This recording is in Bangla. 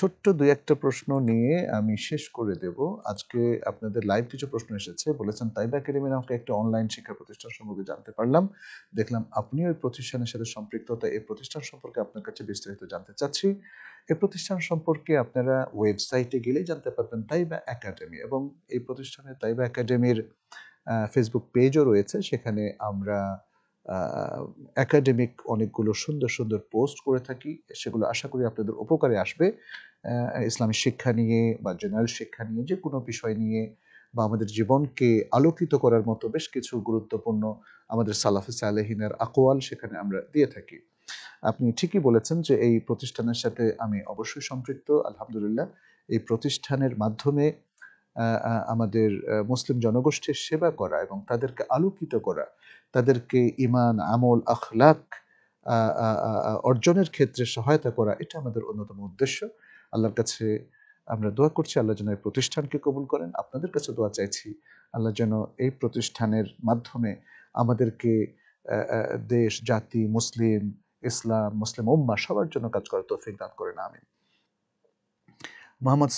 ছোট্ট দুই একটা প্রশ্ন নিয়ে আমি শেষ করে দেব আজকে আপনাদের লাইভ কিছু প্রশ্ন এসেছে বলেছেন তাইবা একাডেমি নামকে একটা অনলাইন শিক্ষা প্রতিষ্ঠান সম্পর্কে জানতে পারলাম দেখলাম আপনি ওই প্রতিষ্ঠানের সাথে সম্পৃক্ততা এই প্রতিষ্ঠান সম্পর্কে আপনার কাছে বিস্তারিত জানতে চাচ্ছি এই প্রতিষ্ঠান সম্পর্কে আপনারা ওয়েবসাইটে গেলেই জানতে পারবেন তাইবা একাডেমি এবং এই প্রতিষ্ঠানে তাইবা একাডেমির ফেসবুক পেজও রয়েছে সেখানে আমরা একাডেমিক অনেকগুলো সুন্দর সুন্দর পোস্ট করে থাকি সেগুলো আশা করি আপনাদের উপকারে আসবে ইসলামী শিক্ষা নিয়ে বা জেনারেল শিক্ষা নিয়ে যে কোনো বিষয় নিয়ে বা আমাদের জীবনকে আলোকিত করার মতো বেশ কিছু গুরুত্বপূর্ণ আমাদের সালাফে সালেহিনের আকোয়াল সেখানে আমরা দিয়ে থাকি আপনি ঠিকই বলেছেন যে এই প্রতিষ্ঠানের সাথে আমি অবশ্যই সম্পৃক্ত আলহামদুলিল্লাহ এই প্রতিষ্ঠানের মাধ্যমে আমাদের মুসলিম জনগোষ্ঠীর সেবা করা এবং তাদেরকে আলোকিত করা তাদেরকে ইমান আমল আখলাক অর্জনের ক্ষেত্রে সহায়তা করা এটা আমাদের অন্যতম উদ্দেশ্য আল্লাহর কাছে আমরা দোয়া করছি আল্লাহ যেন এই প্রতিষ্ঠানকে কবুল করেন আপনাদের কাছে দোয়া চাইছি আল্লাহ যেন এই প্রতিষ্ঠানের মাধ্যমে আমাদেরকে দেশ জাতি মুসলিম ইসলাম মুসলিম উম্মা সবার জন্য কাজ করার তৌফিক দান করেন আমি মোহাম্মদ